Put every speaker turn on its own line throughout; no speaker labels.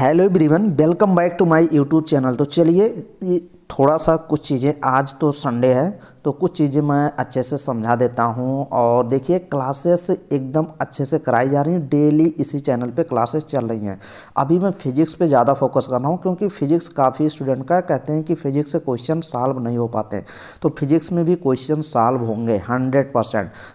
hello everyone welcome back to my YouTube channel तो चलिए थोड़ा सा कुछ चीज़ें आज तो संडे है तो कुछ चीज़ें मैं अच्छे से समझा देता हूँ और देखिए क्लासेस एकदम अच्छे से कराई जा रही हैं डेली इसी चैनल पे क्लासेस चल रही हैं अभी मैं फिजिक्स पे ज़्यादा फोकस कर रहा हूँ क्योंकि फिजिक्स काफ़ी स्टूडेंट का कहते हैं कि फिजिक्स से क्वेश्चन सॉल्व नहीं हो पाते तो फिजिक्स में भी क्वेश्चन सॉल्व होंगे हंड्रेड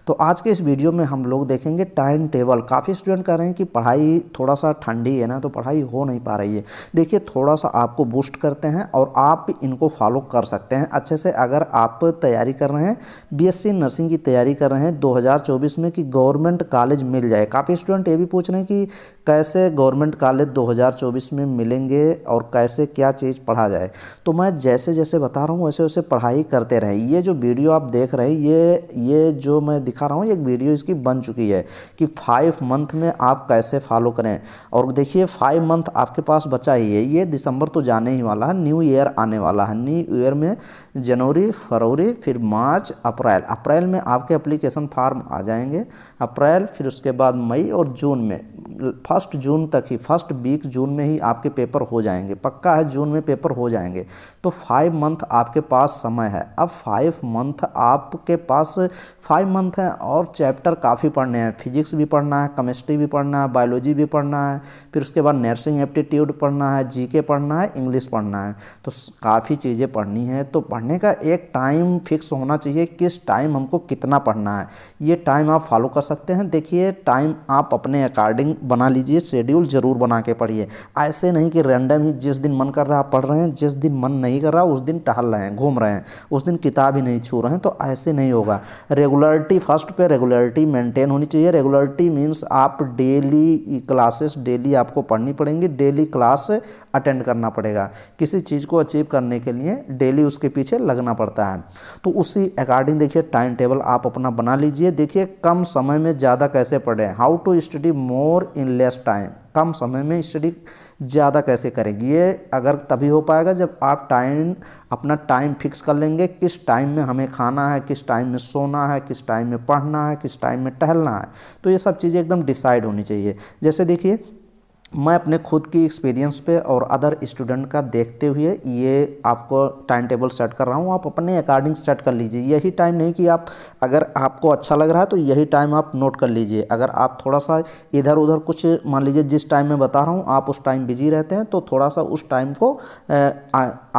तो आज के इस वीडियो में हम लोग देखेंगे टाइम टेबल काफ़ी स्टूडेंट कह रहे हैं कि पढ़ाई थोड़ा सा ठंडी है ना तो पढ़ाई हो नहीं पा रही है देखिए थोड़ा सा आपको बूस्ट करते हैं और आप इनको फॉलो कर सकते हैं अच्छे से अगर आप तैयार तैयारी कर रहे हैं बीएससी नर्सिंग की तैयारी कर रहे हैं 2024 में कि गवर्नमेंट कॉलेज मिल जाए काफ़ी स्टूडेंट ये भी पूछ रहे हैं कि कैसे गवर्नमेंट कॉलेज 2024 में मिलेंगे और कैसे क्या चीज़ पढ़ा जाए तो मैं जैसे जैसे बता रहा हूँ वैसे वैसे पढ़ाई करते रहें ये जो वीडियो आप देख रहे हैं ये ये जो मैं दिखा रहा हूँ एक वीडियो इसकी बन चुकी है कि फाइव मंथ में आप कैसे फॉलो करें और देखिए फाइव मंथ आपके पास बचा ही है ये दिसंबर तो जाने ही वाला है न्यू ईयर आने वाला है न्यू ईयर में जनवरी फरवरी फिर मार्च अप्रैल अप्रैल में आपके एप्लीकेशन फार्म आ जाएंगे अप्रैल फिर उसके बाद मई और जून में फर्स्ट जून तक ही फर्स्ट वीक जून में ही आपके पेपर हो जाएंगे पक्का है जून में पेपर हो जाएंगे तो फाइव मंथ आपके पास समय है अब फाइव मंथ आपके पास फाइव मंथ है और चैप्टर काफ़ी पढ़ने हैं फिजिक्स भी पढ़ना है केमिस्ट्री भी पढ़ना है बायोलॉजी भी पढ़ना है फिर उसके बाद नर्सिंग एप्टीट्यूड पढ़ना है जीके पढ़ना है इंग्लिश पढ़ना है तो काफ़ी चीज़ें पढ़नी है तो पढ़ने का एक टाइम फिर फिक्स होना चाहिए किस टाइम हमको कितना पढ़ना है ये टाइम आप फॉलो कर सकते हैं देखिए टाइम आप अपने अकॉर्डिंग बना लीजिए शेड्यूल ज़रूर बना के पढ़िए ऐसे नहीं कि रैंडम ही जिस दिन मन कर रहा है पढ़ रहे हैं जिस दिन मन नहीं कर रहा उस दिन टहल रहे हैं घूम रहे हैं उस दिन किताब ही नहीं छू रहे हैं तो ऐसे नहीं होगा रेगुलरिटी फर्स्ट पर रेगुलरिटी मेंटेन होनी चाहिए रेगुलरिटी मीन्स आप डेली क्लासेस डेली आपको पढ़नी पड़ेंगी डेली क्लास अटेंड करना पड़ेगा किसी चीज़ को अचीव करने के लिए डेली उसके पीछे लगना पड़ता है तो उसी अकॉर्डिंग देखिए टाइम टेबल आप अपना बना लीजिए देखिए कम समय में ज़्यादा कैसे पढ़े how to study more in less time कम समय में स्टडी ज़्यादा कैसे करेंगे ये अगर तभी हो पाएगा जब आप टाइम अपना टाइम फिक्स कर लेंगे किस टाइम में हमें खाना है किस टाइम में सोना है किस टाइम में पढ़ना है किस टाइम में टहलना है तो ये सब चीज़ें एकदम डिसाइड होनी चाहिए जैसे देखिए मैं अपने खुद की एक्सपीरियंस पे और अदर स्टूडेंट का देखते हुए ये आपको टाइम टेबल सेट कर रहा हूँ आप अपने अकॉर्डिंग सेट कर लीजिए यही टाइम नहीं कि आप अगर आपको अच्छा लग रहा है तो यही टाइम आप नोट कर लीजिए अगर आप थोड़ा सा इधर उधर कुछ मान लीजिए जिस टाइम में बता रहा हूँ आप उस टाइम बिजी रहते हैं तो थोड़ा सा उस टाइम को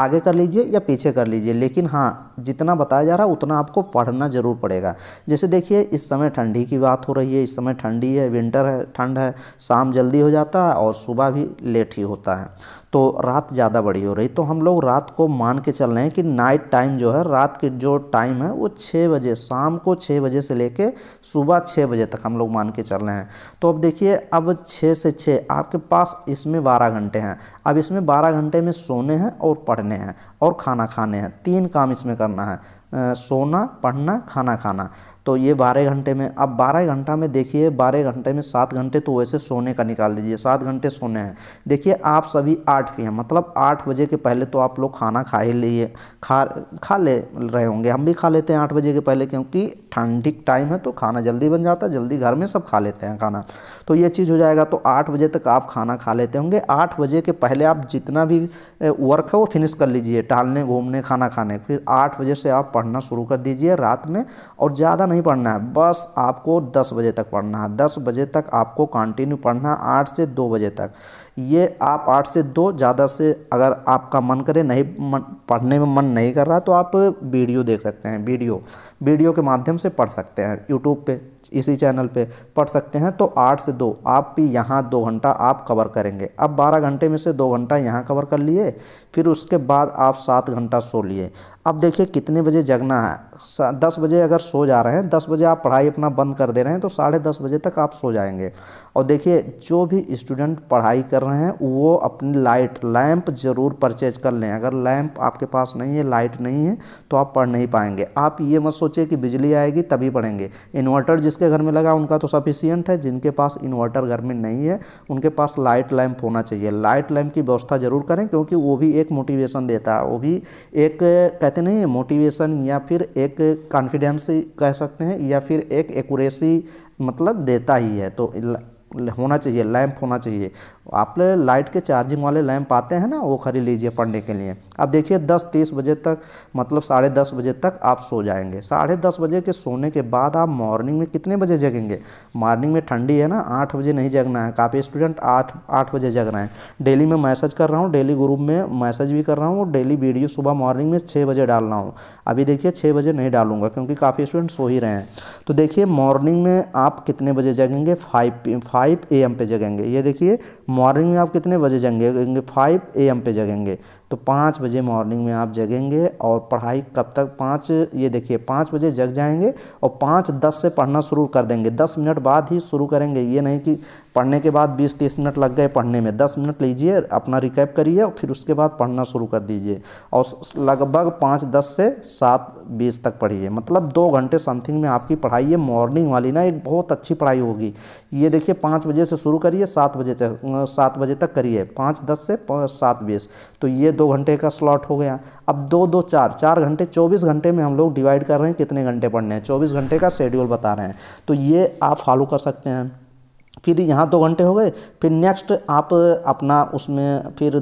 आगे कर लीजिए या पीछे कर लीजिए लेकिन हाँ जितना बताया जा रहा है उतना आपको पढ़ना ज़रूर पड़ेगा जैसे देखिए इस समय ठंडी की बात हो रही है इस समय ठंडी है विंटर है ठंड है शाम जल्दी हो जाता है और सुबह भी लेट ही होता है तो रात ज़्यादा बड़ी हो रही तो हम लोग रात को मान के चल रहे हैं कि नाइट टाइम जो है रात के जो टाइम है वो छः बजे शाम को छः बजे से लेके सुबह छः बजे तक हम लोग मान के चल रहे हैं तो अब देखिए अब छः से छः आपके पास इसमें बारह घंटे हैं अब इसमें बारह घंटे में सोने हैं और पढ़ने हैं और खाना खाने हैं तीन काम इसमें करना है सोना पढ़ना खाना खाना तो ये बारह घंटे में अब बारह घंटा में देखिए बारह घंटे में सात घंटे तो वैसे सोने का निकाल दीजिए सात घंटे सोने हैं देखिए आप सभी आठ पी एम मतलब आठ बजे के पहले तो आप लोग खाना खा ही लिए खा खा ले रहे होंगे हम भी खा लेते हैं आठ बजे के पहले क्योंकि ठंडी टाइम है तो खाना जल्दी बन जाता है जल्दी घर में सब खा लेते हैं खाना तो ये चीज़ हो जाएगा तो आठ बजे तक आप खाना खा लेते होंगे आठ बजे के पहले आप जितना भी वर्क है वो फिनिश कर लीजिए टहलने घूमने खाना खाने फिर आठ बजे से आप पढ़ना शुरू कर दीजिए रात में और ज़्यादा नहीं नहीं पढ़ना है बस आपको दस बजे तक पढ़ना है दस बजे तक आपको कंटिन्यू पढ़ना है आठ से दो बजे तक ये आप आठ से दो ज़्यादा से अगर आपका मन करे नहीं मन, पढ़ने में मन नहीं कर रहा तो आप वीडियो देख सकते हैं वीडियो वीडियो के माध्यम से पढ़ सकते हैं यूट्यूब पे इसी चैनल पे पढ़ सकते हैं तो आठ से दो आप भी यहाँ दो घंटा आप कवर करेंगे अब बारह घंटे में से दो घंटा यहाँ कवर कर लिए फिर उसके बाद आप सात घंटा सो लिए अब देखिए कितने बजे जगना है दस बजे अगर सो जा रहे हैं दस बजे आप पढ़ाई अपना बंद कर दे रहे हैं तो साढ़े दस बजे तक आप सो जाएंगे और देखिए जो भी स्टूडेंट पढ़ाई कर रहे हैं वो अपनी लाइट लैंप ज़रूर परचेज कर लें अगर लैंप आपके पास नहीं है लाइट नहीं है तो आप पढ़ नहीं पाएंगे आप ये मत सोचिए कि बिजली आएगी तभी पढ़ेंगे इन्वर्टर जिसके घर में लगा उनका तो सफिशियंट है जिनके पास इन्वर्टर घर में नहीं है उनके पास लाइट लैंप होना चाहिए लाइट लैंप की व्यवस्था ज़रूर करें क्योंकि वो भी एक मोटिवेशन देता है वो भी एक कहते नहीं है मोटिवेशन या फिर एक कॉन्फिडेंस कह सकते हैं या फिर एक एकूरेसी मतलब देता ही है तो होना चाहिए लैम्प होना चाहिए आप लाइट के चार्जिंग वाले लैंप आते हैं ना वो खरीद लीजिए पढ़ने के लिए अब देखिए दस तीस बजे तक मतलब साढ़े दस बजे तक आप सो जाएंगे साढ़े दस बजे के सोने के बाद आप मॉर्निंग में कितने बजे जगेंगे मॉर्निंग में ठंडी है ना आठ बजे नहीं जगना है काफ़ी स्टूडेंट आठ आठ बजे जग रहे हैं डेली मैं मैसेज कर रहा हूँ डेली ग्रुप में मैसेज भी कर रहा हूँ और डेली वीडियो सुबह मॉर्निंग में छः बजे डाल रहा हूँ अभी देखिए छः बजे नहीं डालूंगा क्योंकि काफ़ी स्टूडेंट सो ही रहे हैं तो देखिए मॉर्निंग में आप कितने बजे जगेंगे फाइव फाइव ए एम पे जगेंगे ये देखिए मॉर्निंग में आप कितने बजे जगेंगे फाइव ए एम पे जगेंगे तो पाँच बजे मॉर्निंग में आप जगेंगे और पढ़ाई कब तक पाँच ये देखिए पाँच बजे जग जाएंगे और पाँच दस से पढ़ना शुरू कर देंगे दस मिनट बाद ही शुरू करेंगे ये नहीं कि पढ़ने के बाद बीस तीस मिनट लग गए पढ़ने में दस मिनट लीजिए अपना रिकैप करिए और फिर उसके बाद पढ़ना शुरू कर दीजिए और लगभग पाँच दस से सात बीस तक पढ़िए मतलब दो घंटे समथिंग में आपकी पढ़ाई ये मॉर्निंग वाली ना एक बहुत अच्छी पढ़ाई होगी ये देखिए पाँच बजे से शुरू करिए सात बजे तक सात बजे तक करिए पाँच दस से सात बीस तो ये दो घंटे का स्लॉट हो गया अब दो दो चार चार घंटे चौबीस घंटे में हम लोग डिवाइड कर रहे हैं कितने घंटे पढ़ने हैं चौबीस घंटे का शेड्यूल बता रहे हैं तो ये आप फॉलो कर सकते हैं फिर यहाँ दो घंटे हो गए फिर नेक्स्ट आप अपना उसमें फिर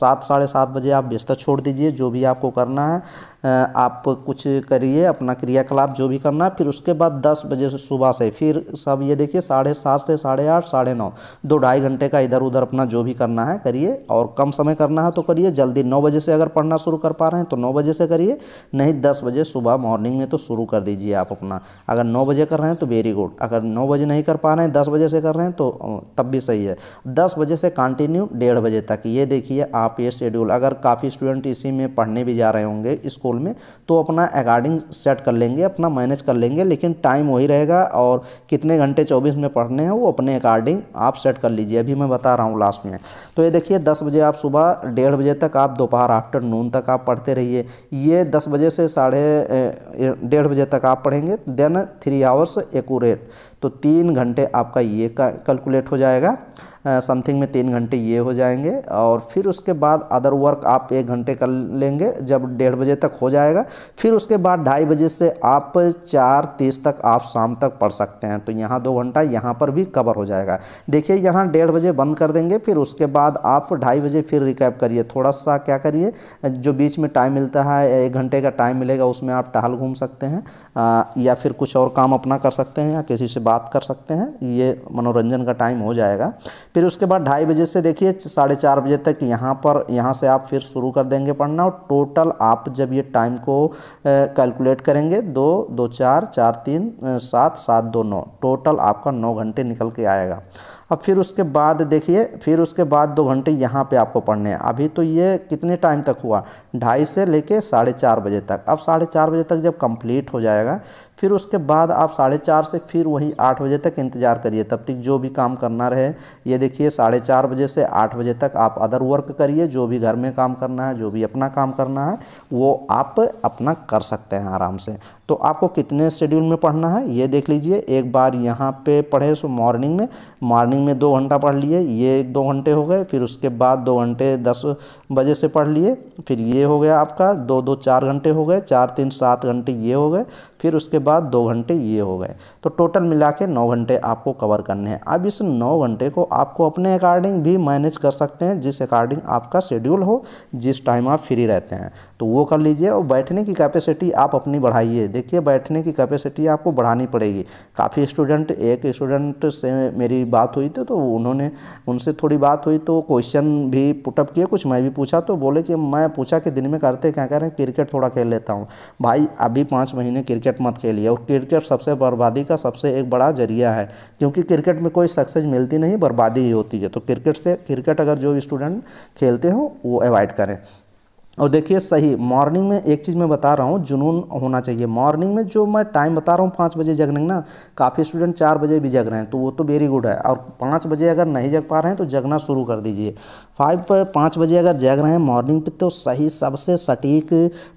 सात साढ़े सात बजे आप बिस्तर छोड़ दीजिए जो भी आपको करना है आप कुछ करिए अपना क्रियाकलाप जो भी करना है फिर उसके बाद दस बजे से सुबह से फिर सब ये देखिए साढ़े सात से साढ़े आठ साढ़े नौ दो ढाई घंटे का इधर उधर अपना जो भी करना है करिए और कम समय करना है तो करिए जल्दी नौ बजे से अगर पढ़ना शुरू कर पा रहे हैं तो नौ बजे से करिए नहीं दस बजे सुबह मॉर्निंग में तो शुरू कर दीजिए आप अपना अगर नौ बजे कर रहे हैं तो वेरी गुड अगर नौ बजे नहीं कर पा रहे हैं दस बजे से कर रहे हैं तो तब भी सही है दस बजे से कंटिन्यू डेढ़ बजे तक ये देखिए आप ये शेड्यूल अगर काफ़ी स्टूडेंट इसी में पढ़ने भी जा रहे होंगे इसको पोल में तो अपना अकॉर्डिंग सेट कर लेंगे अपना मैनेज कर लेंगे लेकिन टाइम वही रहेगा और कितने घंटे चौबीस में पढ़ने हैं वो अपने अकॉर्डिंग आप सेट कर लीजिए अभी मैं बता रहा हूँ लास्ट में तो ये देखिए दस बजे आप सुबह डेढ़ बजे तक आप दोपहर आफ्टरनून तक आप पढ़ते रहिए ये दस बजे से साढ़े डेढ़ बजे तक आप पढ़ेंगे देन थ्री आवर्स एकूरेट तो तीन घंटे आपका ये कैलकुलेट हो जाएगा समथिंग में तीन घंटे ये हो जाएंगे और फिर उसके बाद अदर वर्क आप एक घंटे कर लेंगे जब डेढ़ बजे तक हो जाएगा फिर उसके बाद ढाई बजे से आप चार तीस तक आप शाम तक पढ़ सकते हैं तो यहाँ दो घंटा यहाँ पर भी कवर हो जाएगा देखिए यहाँ डेढ़ बजे बंद कर देंगे फिर उसके बाद आप ढाई बजे फिर रिकैप करिए थोड़ा सा क्या करिए जो बीच में टाइम मिलता है एक घंटे का टाइम मिलेगा उसमें आप टहल घूम सकते हैं या फिर कुछ और काम अपना कर सकते हैं या किसी से बात कर सकते हैं ये मनोरंजन का टाइम हो जाएगा फिर उसके बाद ढाई बजे से देखिए साढ़े चार बजे तक यहाँ पर यहाँ से आप फिर शुरू कर देंगे पढ़ना और टोटल आप जब ये टाइम को कैलकुलेट करेंगे दो दो चार चार तीन सात सात दो नौ टोटल आपका नौ घंटे निकल के आएगा अब फिर उसके बाद देखिए फिर उसके बाद दो घंटे यहाँ पे आपको पढ़ने हैं अभी तो ये कितने टाइम तक हुआ ढाई से लेके साढ़े चार बजे तक अब साढ़े चार बजे तक जब कंप्लीट हो जाएगा फिर उसके बाद आप साढ़े चार से फिर वही आठ बजे तक इंतज़ार करिए तब तक जो भी काम करना रहे ये देखिए साढ़े चार बजे से आठ बजे तक आप अदर वर्क करिए जो भी घर में काम करना है जो भी अपना काम करना है वो आप अपना कर सकते हैं आराम से तो आपको कितने शेड्यूल में पढ़ना है ये देख लीजिए एक बार यहाँ पे पढ़े सो मॉर्निंग में मॉर्निंग में दो घंटा पढ़ लिए ये दो घंटे हो गए फिर उसके बाद दो घंटे दस बजे से पढ़ लिए फिर ये हो गया आपका दो दो चार घंटे हो गए चार तीन सात घंटे ये हो गए फिर उसके बाद दो घंटे ये हो गए तो टोटल मिला के नौ घंटे आपको कवर करने हैं अब इस नौ घंटे को आपको अपने अकॉर्डिंग भी मैनेज कर सकते हैं जिस अकॉर्डिंग आपका शेड्यूल हो जिस टाइम आप फ्री रहते हैं तो वो कर लीजिए और बैठने की कैपेसिटी आप अपनी बढ़ाइए देखिए बैठने की कैपेसिटी आपको बढ़ानी पड़ेगी काफ़ी स्टूडेंट एक स्टूडेंट से मेरी बात हुई थी तो उन्होंने उनसे थोड़ी बात हुई तो क्वेश्चन भी पुटअप किए कुछ मैं भी पूछा तो बोले कि मैं पूछा कि दिन में करते क्या करें क्रिकेट थोड़ा खेल लेता हूँ भाई अभी पाँच महीने क्रिकेट क्रिकेट मत खेलिए और क्रिकेट सबसे बर्बादी का सबसे एक बड़ा जरिया है क्योंकि क्रिकेट में कोई सक्सेस मिलती नहीं बर्बादी ही होती है तो क्रिकेट से क्रिकेट अगर जो स्टूडेंट खेलते हो वो अवॉइड करें और देखिए सही मॉर्निंग में एक चीज़ मैं बता रहा हूँ जुनून होना चाहिए मॉर्निंग में जो मैं टाइम बता रहा हूँ पाँच बजे जगने ना काफ़ी स्टूडेंट चार बजे भी जग रहे हैं तो वो तो वेरी गुड है और पाँच बजे अगर नहीं जग पा रहे हैं तो जगना शुरू कर दीजिए फाइव पाँच बजे अगर जग रहे हैं मॉर्निंग पर तो सही सबसे सटीक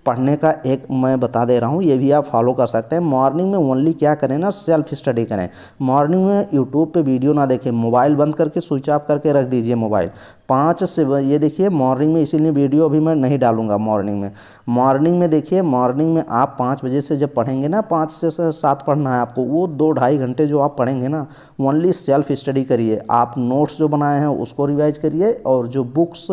पढ़ने का एक मैं बता दे रहा हूँ ये भी आप फॉलो कर सकते हैं मॉर्निंग में ओनली क्या करें ना सेल्फ स्टडी करें मॉर्निंग में यूट्यूब पर वीडियो ना देखें मोबाइल बंद करके स्विच ऑफ करके रख दीजिए मोबाइल पाँच से ये देखिए मॉर्निंग में इसीलिए वीडियो अभी मैं नहीं डालूंगा मॉर्निंग में मॉर्निंग में देखिए मॉर्निंग में आप पाँच बजे से जब पढ़ेंगे ना पाँच से सात पढ़ना है आपको वो दो ढाई घंटे जो आप पढ़ेंगे ना ओनली सेल्फ स्टडी करिए आप नोट्स जो बनाए हैं उसको रिवाइज करिए और जो बुक्स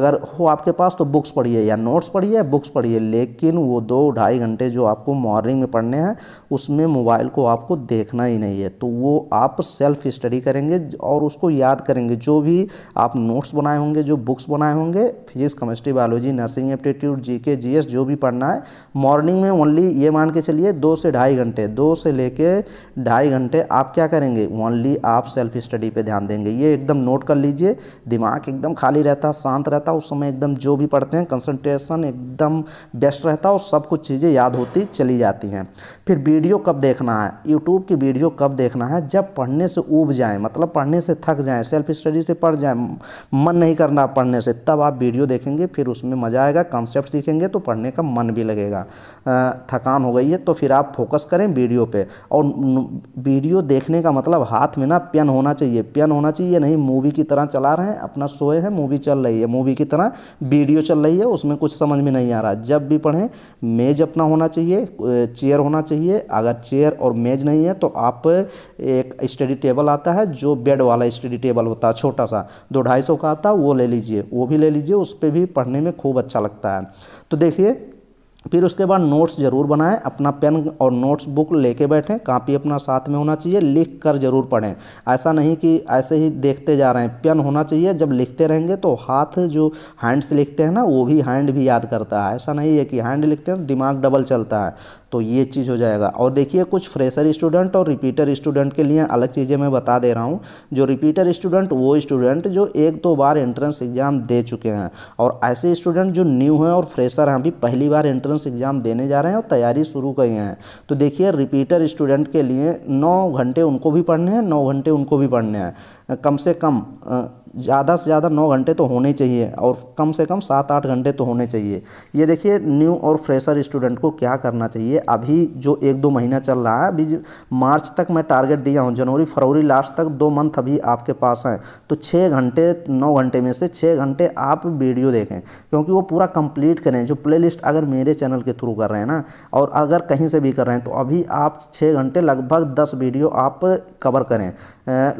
अगर हो आपके पास तो बुक्स पढ़िए या नोट्स पढ़िए बुक्स पढ़िए लेकिन वो दो ढाई घंटे जो आपको मॉर्निंग में पढ़ने हैं उसमें मोबाइल को आपको देखना ही नहीं है तो वो आप सेल्फ स्टडी करेंगे और उसको याद करेंगे जो भी आप नोट्स बनाए होंगे जो बुक्स बनाए होंगे physics chemistry biology nursing aptitude G GS जो भी पढ़ना है मॉर्निंग में ओनली ये मान के चलिए दो से ढाई घंटे दो से लेके ढाई घंटे आप क्या करेंगे ओनली आप सेल्फ स्टडी पे ध्यान देंगे ये एकदम नोट कर लीजिए दिमाग एकदम खाली रहता है शांत रहता है उस समय एकदम जो भी पढ़ते हैं कंसंट्रेशन एकदम बेस्ट रहता और सब कुछ चीज़ें याद होती चली जाती हैं फिर वीडियो कब देखना है यूट्यूब की वीडियो कब देखना है जब पढ़ने से ऊब जाएँ मतलब पढ़ने से थक जाएँ सेल्फ स्टडी से पढ़ जाएँ मन नहीं करना पढ़ने से तब आप वीडियो वीडियो देखेंगे फिर उसमें मज़ा आएगा कॉन्सेप्ट सीखेंगे तो पढ़ने का मन भी लगेगा थकान हो गई है तो फिर आप फोकस करें वीडियो पे और वीडियो देखने का मतलब हाथ में ना पेन होना चाहिए पेन होना चाहिए नहीं मूवी की तरह चला रहे हैं अपना सोए हैं मूवी चल रही है मूवी की तरह वीडियो चल रही है उसमें कुछ समझ में नहीं आ रहा जब भी पढ़ें मेज अपना होना चाहिए चेयर होना चाहिए अगर चेयर और मेज नहीं है तो आप एक स्टडी टेबल आता है जो बेड वाला स्टडी टेबल होता है छोटा सा दो ढाई सौ का आता है वो ले लीजिए वो भी ले लीजिए उस उस पर भी पढ़ने में खूब अच्छा लगता है तो देखिए फिर उसके बाद नोट्स ज़रूर बनाएं अपना पेन और नोट्स बुक लेके बैठें कापी अपना साथ में होना चाहिए लिख कर ज़रूर पढ़ें ऐसा नहीं कि ऐसे ही देखते जा रहे हैं पेन होना चाहिए जब लिखते रहेंगे तो हाथ जो हैंड से लिखते हैं ना वो भी हैंड भी याद करता है ऐसा नहीं है कि हैंड लिखते हैं तो दिमाग डबल चलता है तो ये चीज़ हो जाएगा और देखिए कुछ फ्रेशर स्टूडेंट और रिपीटर स्टूडेंट के लिए अलग चीज़ें मैं बता दे रहा हूँ जो रिपीटर स्टूडेंट वो स्टूडेंट जो एक दो बार एंट्रेंस एग्ज़ाम दे चुके हैं और ऐसे स्टूडेंट जो न्यू हैं और फ्रेशर हैं अभी पहली बार एंट्रेंस एग्ज़ाम देने जा रहे हैं और तैयारी शुरू किए हैं तो देखिए रिपीटर स्टूडेंट के लिए नौ घंटे उनको भी पढ़ने हैं नौ घंटे उनको भी पढ़ने हैं कम से कम ज़्यादा से ज़्यादा नौ घंटे तो होने चाहिए और कम से कम सात आठ घंटे तो होने चाहिए ये देखिए न्यू और फ्रेशर स्टूडेंट को क्या करना चाहिए अभी जो एक दो महीना चल रहा है अभी मार्च तक मैं टारगेट दिया हूँ जनवरी फरवरी लास्ट तक दो मंथ अभी आपके पास हैं तो छः घंटे नौ घंटे में से छः घंटे आप वीडियो देखें क्योंकि वो पूरा कंप्लीट करें जो प्ले अगर मेरे चैनल के थ्रू कर रहे हैं ना और अगर कहीं से भी कर रहे हैं तो अभी आप छः घंटे लगभग दस वीडियो आप कवर करें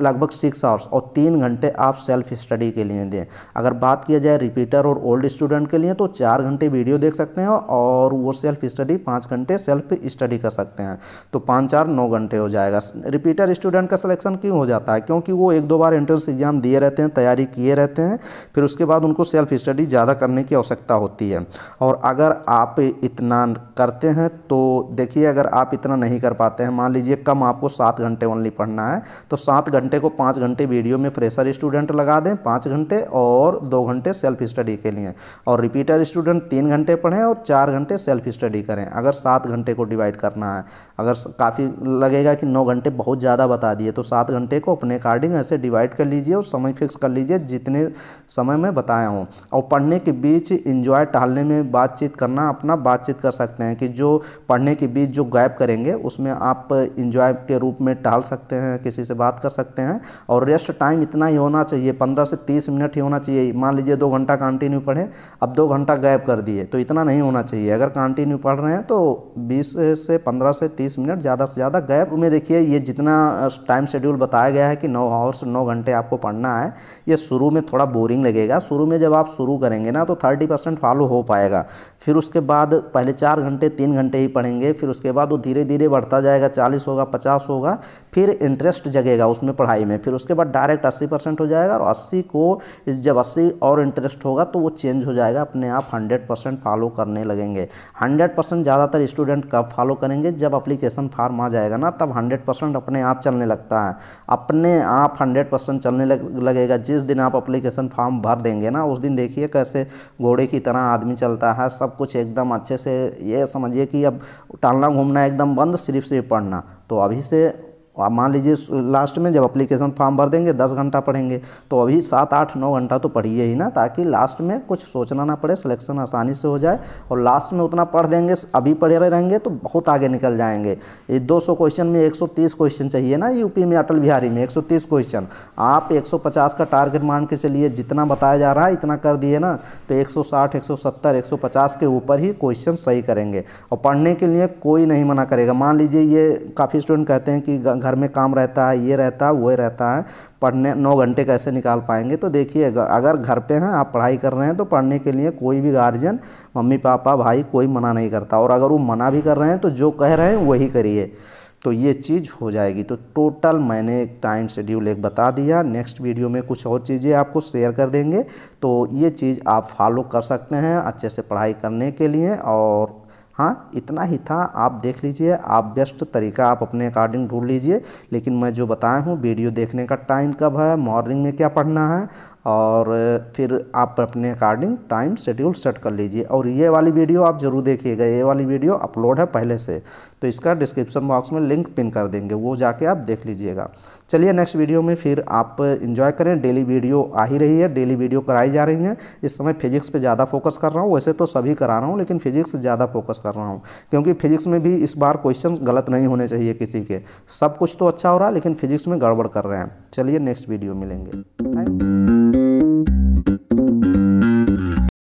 लगभग सिक्स आवर्स और तीन घंटे आप सेल्फ स्टडी के लिए दें अगर बात किया जाए रिपीटर और ओल्ड स्टूडेंट के लिए तो चार घंटे वीडियो देख सकते हैं और वो सेल्फ स्टडी पाँच घंटे सेल्फ स्टडी कर सकते हैं तो पाँच चार नौ घंटे हो जाएगा रिपीटर स्टूडेंट का सिलेक्शन क्यों हो जाता है क्योंकि वो एक दो बार एंट्रेंस एग्जाम दिए रहते हैं तैयारी किए रहते हैं फिर उसके बाद उनको सेल्फ स्टडी ज़्यादा करने की आवश्यकता होती है और अगर आप इतना करते हैं तो देखिए अगर आप इतना नहीं कर पाते हैं मान लीजिए कम आपको सात घंटे ओनली पढ़ना है तो सात घंटे को पाँच घंटे घंटे वीडियो में फ्रेशर स्टूडेंट लगा दें पाँच घंटे और दो घंटे सेल्फ स्टडी के लिए और रिपीटर स्टूडेंट तीन घंटे पढ़ें और चार घंटे सेल्फ स्टडी करें अगर सात घंटे को डिवाइड करना है अगर काफ़ी लगेगा कि नौ घंटे बहुत ज़्यादा बता दिए तो सात घंटे को अपने अकॉर्डिंग ऐसे डिवाइड कर लीजिए और समय फिक्स कर लीजिए जितने समय में बताया हूँ और पढ़ने के बीच इंजॉय टहलने में बातचीत करना अपना बातचीत कर सकते हैं कि जो पढ़ने के बीच जो गैप करेंगे उसमें आप इंजॉय के रूप में टहल सकते हैं किसी से बात कर सकते हैं और रेस्ट टाइम इतना ही होना चाहिए पंद्रह से तीस मिनट ही होना चाहिए मान लीजिए दो घंटा कंटिन्यू पढ़ें अब दो घंटा गैप कर दिए तो इतना नहीं होना चाहिए अगर कंटिन्यू पढ़ रहे हैं तो बीस से पंद्रह से तीस मिनट ज़्यादा से ज़्यादा गैप में देखिए ये जितना टाइम शेड्यूल बताया गया है कि नौ आवर्स नौ घंटे आपको पढ़ना है ये शुरू में थोड़ा बोरिंग लगेगा शुरू में जब आप शुरू करेंगे ना तो थर्टी परसेंट फॉलो हो पाएगा फिर उसके बाद पहले चार घंटे तीन घंटे ही पढ़ेंगे फिर उसके बाद वो धीरे धीरे बढ़ता जाएगा चालीस होगा पचास होगा फिर इंटरेस्ट जगेगा उसमें पढ़ाई में फिर उसके बाद बाद डायरेक्ट अस्सी परसेंट हो जाएगा और अस्सी को जब अस्सी और इंटरेस्ट होगा तो वो चेंज हो जाएगा अपने आप हंड्रेड परसेंट फॉलो करने लगेंगे हंड्रेड परसेंट ज़्यादातर स्टूडेंट कब फॉलो करेंगे जब अप्लीकेशन फार्म आ जाएगा ना तब हंड्रेड परसेंट अपने आप चलने लगता है अपने आप हंड्रेड परसेंट चलने लगेगा जिस दिन आप अप्लीकेशन फार्म भर देंगे ना उस दिन देखिए कैसे घोड़े की तरह आदमी चलता है सब कुछ एकदम अच्छे से ये समझिए कि अब टालना घूमना एकदम बंद सिर्फ सिर्फ पढ़ना तो अभी से आप मान लीजिए लास्ट में जब अप्लीकेशन फॉर्म भर देंगे दस घंटा पढ़ेंगे तो अभी सात आठ नौ घंटा तो पढ़िए ही ना ताकि लास्ट में कुछ सोचना ना पड़े सिलेक्शन आसानी से हो जाए और लास्ट में उतना पढ़ देंगे अभी पढ़े रहेंगे तो बहुत आगे निकल जाएंगे ये 200 क्वेश्चन में 130 क्वेश्चन चाहिए ना यूपी में अटल बिहारी में तीस क्वेश्चन आप पचास का टारगेट मान के चलिए जितना बताया जा रहा है इतना कर दिए ना तो एक सौ पचास के ऊपर ही क्वेश्चन सही करेंगे और पढ़ने के लिए कोई नहीं मना करेगा मान लीजिए ये काफ़ी स्टूडेंट कहते हैं कि घर घर में काम रहता है ये रहता है वो रहता है पढ़ने नौ घंटे कैसे निकाल पाएंगे तो देखिए अगर घर पे हैं आप पढ़ाई कर रहे हैं तो पढ़ने के लिए कोई भी गार्जियन मम्मी पापा भाई कोई मना नहीं करता और अगर वो मना भी कर रहे हैं तो जो कह रहे हैं वही करिए तो ये चीज़ हो जाएगी तो टोटल मैंने एक टाइम शेड्यूल एक बता दिया नेक्स्ट वीडियो में कुछ और चीज़ें आपको शेयर कर देंगे तो ये चीज़ आप फॉलो कर सकते हैं अच्छे से पढ़ाई करने के लिए और हाँ इतना ही था आप देख लीजिए आप बेस्ट तरीका आप अपने अकॉर्डिंग ढूंढ लीजिए लेकिन मैं जो बताया हूँ वीडियो देखने का टाइम कब है मॉर्निंग में क्या पढ़ना है और फिर आप अपने अकॉर्डिंग टाइम शेड्यूल सेट कर लीजिए और ये वाली वीडियो आप ज़रूर देखिएगा ये वाली वीडियो अपलोड है पहले से तो इसका डिस्क्रिप्शन बॉक्स में लिंक पिन कर देंगे वो जाके आप देख लीजिएगा चलिए नेक्स्ट वीडियो में फिर आप इन्जॉय करें डेली वीडियो आ ही रही है डेली वीडियो कराई जा रही हैं इस समय फिजिक्स पर ज़्यादा फोकस कर रहा हूँ वैसे तो सभी करा रहा हूँ लेकिन फिजिक्स ज़्यादा फोकस कर रहा हूँ क्योंकि फिजिक्स में भी इस बार क्वेश्चन गलत नहीं होने चाहिए किसी के सब कुछ तो अच्छा हो रहा है लेकिन फिजिक्स में गड़बड़ कर रहे हैं चलिए नेक्स्ट वीडियो मिलेंगे थैंक यू